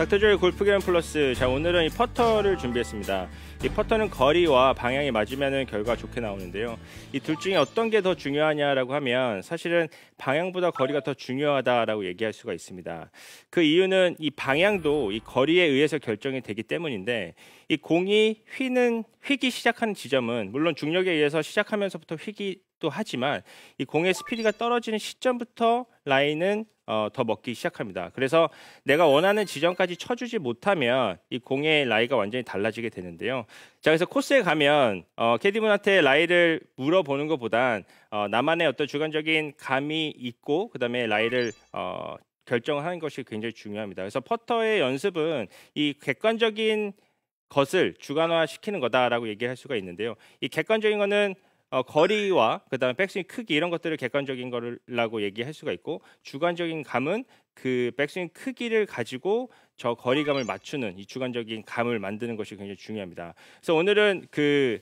닥터조의 골프게임 플러스 자 오늘은 이 퍼터를 준비했습니다 이 퍼터는 거리와 방향이 맞으면 결과 좋게 나오는데요 이 둘 중에 어떤 게 더 중요하냐라고 하면 사실은 방향보다 거리가 더 중요하다라고 얘기할 수가 있습니다 그 이유는 이 방향도 이 거리에 의해서 결정이 되기 때문인데 이 공이 휘는 휘기 시작하는 지점은 물론 중력에 의해서 시작하면서부터 휘기 또 하지만 이 공의 스피드가 떨어지는 시점부터 라인은 어, 더 먹기 시작합니다. 그래서 내가 원하는 지점까지 쳐주지 못하면 이 공의 라이가 완전히 달라지게 되는데요. 자, 그래서 코스에 가면 어, 캐디분한테 라이를 물어보는 것보단 어, 나만의 어떤 주관적인 감이 있고 그 다음에 라이를 어, 결정하는 것이 굉장히 중요합니다. 그래서 퍼터의 연습은 이 객관적인 것을 주관화시키는 거다라고 얘기할 수가 있는데요. 이 객관적인 거는 어, 거리와 그다음에 백스윙 크기 이런 것들을 객관적인 거라고 얘기할 수가 있고 주관적인 감은 그 백스윙 크기를 가지고 저 거리감을 맞추는 이 주관적인 감을 만드는 것이 굉장히 중요합니다. 그래서 오늘은 그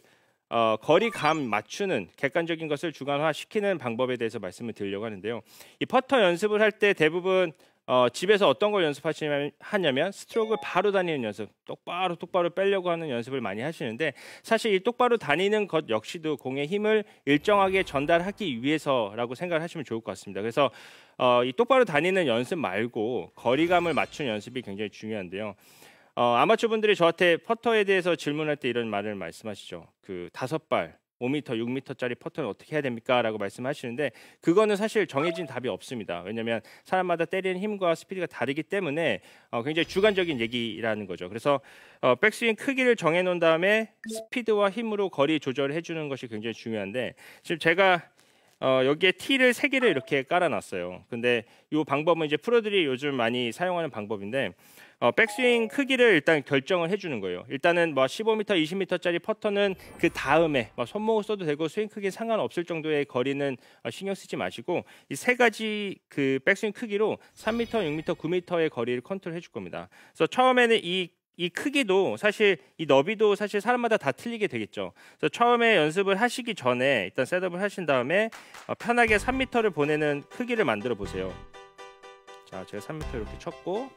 어, 거리감 맞추는 객관적인 것을 주관화시키는 방법에 대해서 말씀을 드리려고 하는데요. 이 퍼터 연습을 할 때 대부분 어, 집에서 어떤 걸 연습하시냐면 스트로크 를 바로 다니는 연습, 똑바로 똑바로 빼려고 하는 연습을 많이 하시는데 사실 이 똑바로 다니는 것 역시도 공의 힘을 일정하게 전달하기 위해서라고 생각을 하시면 좋을 것 같습니다. 그래서 어, 이 똑바로 다니는 연습 말고 거리감을 맞춘 연습이 굉장히 중요한데요. 어, 아마추어분들이 저한테 퍼터에 대해서 질문할 때 이런 말을 말씀하시죠. 그 다섯 발 5m, 6m짜리 퍼터는 어떻게 해야 됩니까? 라고 말씀하시는데 그거는 사실 정해진 답이 없습니다. 왜냐하면 사람마다 때리는 힘과 스피드가 다르기 때문에 어, 굉장히 주관적인 얘기라는 거죠. 그래서 어, 백스윙 크기를 정해놓은 다음에 스피드와 힘으로 거리 조절을 해주는 것이 굉장히 중요한데 지금 제가 어, 여기에 티를 세 개를 이렇게 깔아놨어요. 근데 이 방법은 이제 프로들이 요즘 많이 사용하는 방법인데 어, 백스윙 크기를 일단 결정을 해주는 거예요. 일단은 뭐 15m, 20m짜리 퍼터는 그 다음에 뭐 손목을 써도 되고 스윙 크기 상관없을 정도의 거리는 어, 신경 쓰지 마시고 이 세 가지 그 백스윙 크기로 3m, 6m, 9m의 거리를 컨트롤 해줄 겁니다. 그래서 처음에는 이 이 크기도 사실 이 너비도 사실 사람마다 다 틀리게 되겠죠. 그래서 처음에 연습을 하시기 전에 일단 셋업을 하신 다음에 어, 편하게 3m를 보내는 크기를 만들어 보세요. 자, 제가 3m 이렇게 쳤고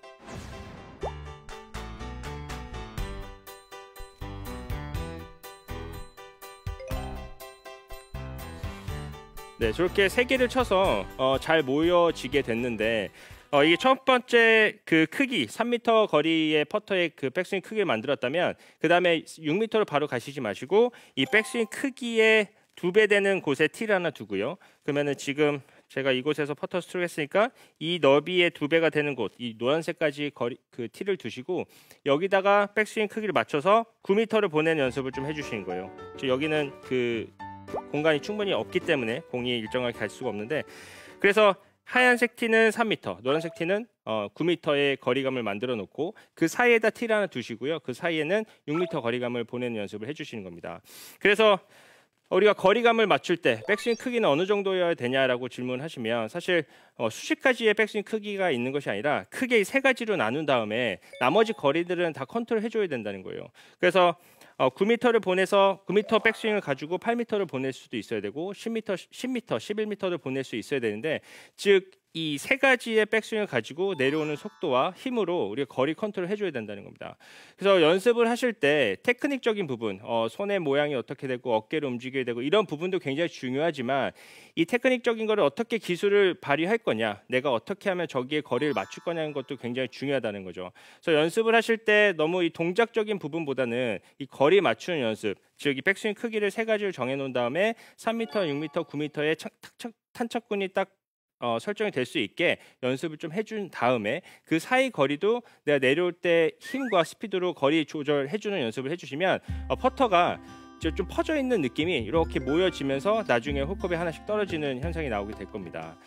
네, 저렇게 세 개를 쳐서 어, 잘 모여지게 됐는데 어, 이게 첫 번째 그 크기 3미터 거리의 퍼터의 그 백스윙 크기를 만들었다면 그 다음에 6미터로 바로 가시지 마시고 이 백스윙 크기의 두 배 되는 곳에 티를 하나 두고요. 그러면은 지금 제가 이곳에서 퍼터 스트로크 했으니까 이 너비의 두 배가 되는 곳, 이 노란색까지 거리, 그 티를 두시고 여기다가 백스윙 크기를 맞춰서 9m를 보내는 연습을 좀 해주시는 거예요. 여기는 그 공간이 충분히 없기 때문에 공이 일정하게 갈 수가 없는데 그래서 하얀색 티는 3m, 노란색 티는 어, 9m의 거리감을 만들어 놓고 그 사이에다 티를 하나 두시고요. 그 사이에는 6m 거리감을 보내는 연습을 해주시는 겁니다. 그래서 우리가 거리감을 맞출 때 백스윙 크기는 어느 정도여야 되냐라고 질문하시면 사실 어, 수십 가지의 백스윙 크기가 있는 것이 아니라 크게 세 가지로 나눈 다음에 나머지 거리들은 다 컨트롤 해줘야 된다는 거예요. 그래서 어, 9m를 보내서 9m 백스윙을 가지고 8m를 보낼 수도 있어야 되고 10m, 10m, 11m를 보낼 수 있어야 되는데 즉 이세 가지의 백스윙을 가지고 내려오는 속도와 힘으로 우리가 거리 컨트롤 해줘야 된다는 겁니다. 그래서 연습을 하실 때 테크닉적인 부분, 어, 손의 모양이 어떻게 되고 어깨를 움직여야 되고 이런 부분도 굉장히 중요하지만 이 테크닉적인 거를 어떻게 기술을 발휘할 거냐, 내가 어떻게 하면 저기에 거리를 맞출 거냐는 것도 굉장히 중요하다는 거죠. 그래서 연습을 하실 때 너무 이 동작적인 부분보다는 이 거리 맞추는 연습, 즉 이 백스윙 크기를 세 가지를 정해놓은 다음에 3m, 6m, 9m의 착, 착, 탄착군이 딱 어, 설정이 될 수 있게 연습을 좀 해준 다음에 그 사이 거리도 내가 내려올 때 힘과 스피드로 거리 조절해주는 연습을 해주시면 어, 퍼터가 좀 퍼져 있는 느낌이 이렇게 모여지면서 나중에 훅컵이 하나씩 떨어지는 현상이 나오게 될 겁니다.